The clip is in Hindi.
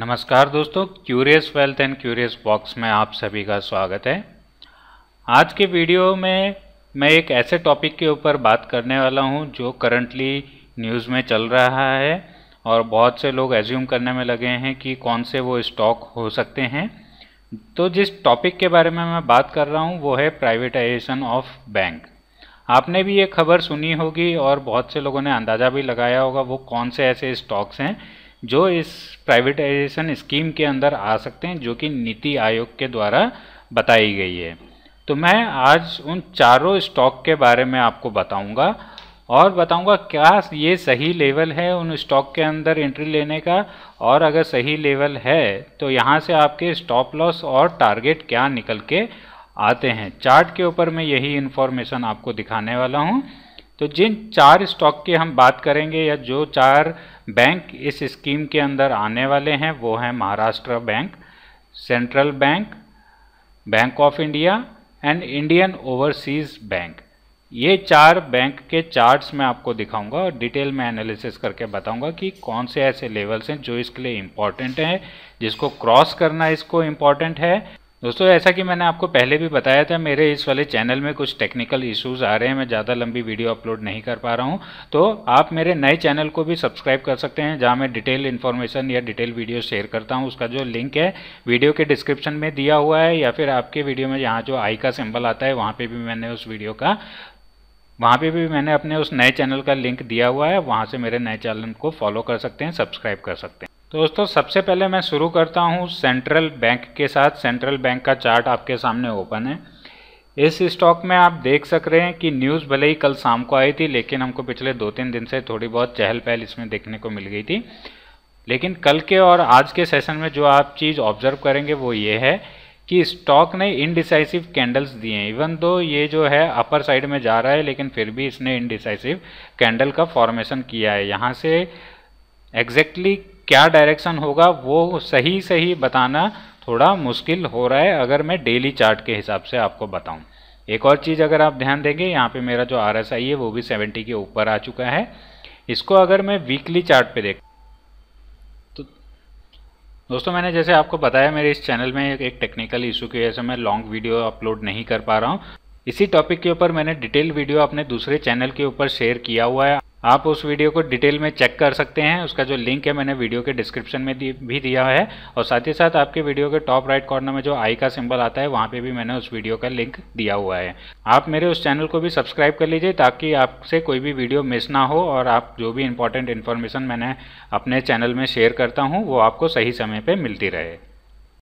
नमस्कार दोस्तों curious wealth and curious box में आप सभी का स्वागत है आज के वीडियो में मैं एक ऐसे टॉपिक के ऊपर बात करने वाला हूं जो करंटली न्यूज़ में चल रहा है और बहुत से लोग एज्यूम करने में लगे हैं कि कौन से वो स्टॉक हो सकते हैं तो जिस टॉपिक के बारे में मैं बात कर रहा हूँ वो है प्राइवेटाइजेशन ऑफ बैंक आपने भी ये खबर सुनी होगी और बहुत से लोगों ने अंदाज़ा भी लगाया होगा वो कौन से ऐसे स्टॉक्स हैं जो इस प्राइवेटाइजेशन स्कीम के अंदर आ सकते हैं जो कि नीति आयोग के द्वारा बताई गई है तो मैं आज उन चारों स्टॉक के बारे में आपको बताऊंगा और बताऊंगा क्या ये सही लेवल है उन स्टॉक के अंदर एंट्री लेने का और अगर सही लेवल है तो यहाँ से आपके स्टॉप लॉस और टारगेट क्या निकल के आते हैं चार्ट के ऊपर मैं यही इन्फॉर्मेशन आपको दिखाने वाला हूँ तो जिन चार स्टॉक की हम बात करेंगे या जो चार बैंक इस स्कीम के अंदर आने वाले हैं वो हैं Maharashtra bank central bank bank of India and Indian overseas bank ये चार बैंक के चार्ट्स मैं आपको दिखाऊंगा और डिटेल में एनालिसिस करके बताऊंगा कि कौन से ऐसे लेवल्स हैं जो इसके लिए इम्पॉर्टेंट हैं जिसको क्रॉस करना इसको इम्पॉर्टेंट है दोस्तों ऐसा कि मैंने आपको पहले भी बताया था मेरे इस वाले चैनल में कुछ टेक्निकल इश्यूज आ रहे हैं मैं ज़्यादा लंबी वीडियो अपलोड नहीं कर पा रहा हूँ तो आप मेरे नए चैनल को भी सब्सक्राइब कर सकते हैं जहाँ मैं डिटेल इन्फॉर्मेशन या डिटेल वीडियो शेयर करता हूँ उसका जो लिंक है वीडियो के डिस्क्रिप्शन में दिया हुआ है या फिर आपके वीडियो में यहाँ जो आई का सिम्बल आता है वहाँ पर भी मैंने उस वीडियो का वहाँ पे भी मैंने अपने उस नए चैनल का लिंक दिया हुआ है वहाँ से मेरे नए चैनल को फॉलो कर सकते हैं सब्सक्राइब कर सकते हैं तो दोस्तों सबसे पहले मैं शुरू करता हूँ सेंट्रल बैंक के साथ सेंट्रल बैंक का चार्ट आपके सामने ओपन है इस स्टॉक में आप देख सक रहे हैं कि न्यूज़ भले ही कल शाम को आई थी लेकिन हमको पिछले दो तीन दिन से थोड़ी बहुत चहल पहल इसमें देखने को मिल गई थी लेकिन कल के और आज के सेशन में जो आप चीज़ ऑब्जर्व करेंगे वो ये है कि स्टॉक ने इनडिसाइसिव कैंडल्स दिए हैं इवन दो ये जो है अपर साइड में जा रहा है लेकिन फिर भी इसने इनडिसाइसिव कैंडल का फॉर्मेशन किया है यहाँ से एग्जैक्टली exactly क्या डायरेक्शन होगा वो सही सही बताना थोड़ा मुश्किल हो रहा है अगर मैं डेली चार्ट के हिसाब से आपको बताऊं एक और चीज़ अगर आप ध्यान देंगे यहाँ पे मेरा जो आर है वो भी 70 के ऊपर आ चुका है इसको अगर मैं वीकली चार्ट पे देख तो दोस्तों मैंने जैसे आपको बताया मेरे इस चैनल में एक टेक्निकल इशू की वजह से मैं लॉन्ग वीडियो अपलोड नहीं कर पा रहा हूँ इसी टॉपिक के ऊपर मैंने डिटेल वीडियो अपने दूसरे चैनल के ऊपर शेयर किया हुआ है आप उस वीडियो को डिटेल में चेक कर सकते हैं उसका जो लिंक है मैंने वीडियो के डिस्क्रिप्शन में भी दिया है और साथ ही साथ आपके वीडियो के टॉप राइट कॉर्नर में जो आई का सिंबल आता है वहाँ पे भी मैंने उस वीडियो का लिंक दिया हुआ है आप मेरे उस चैनल को भी सब्सक्राइब कर लीजिए ताकि आपसे कोई भी वीडियो मिस ना हो और आप जो भी इंपॉर्टेंट इन्फॉर्मेशन मैंने अपने चैनल में शेयर करता हूँ वो आपको सही समय पर मिलती रहे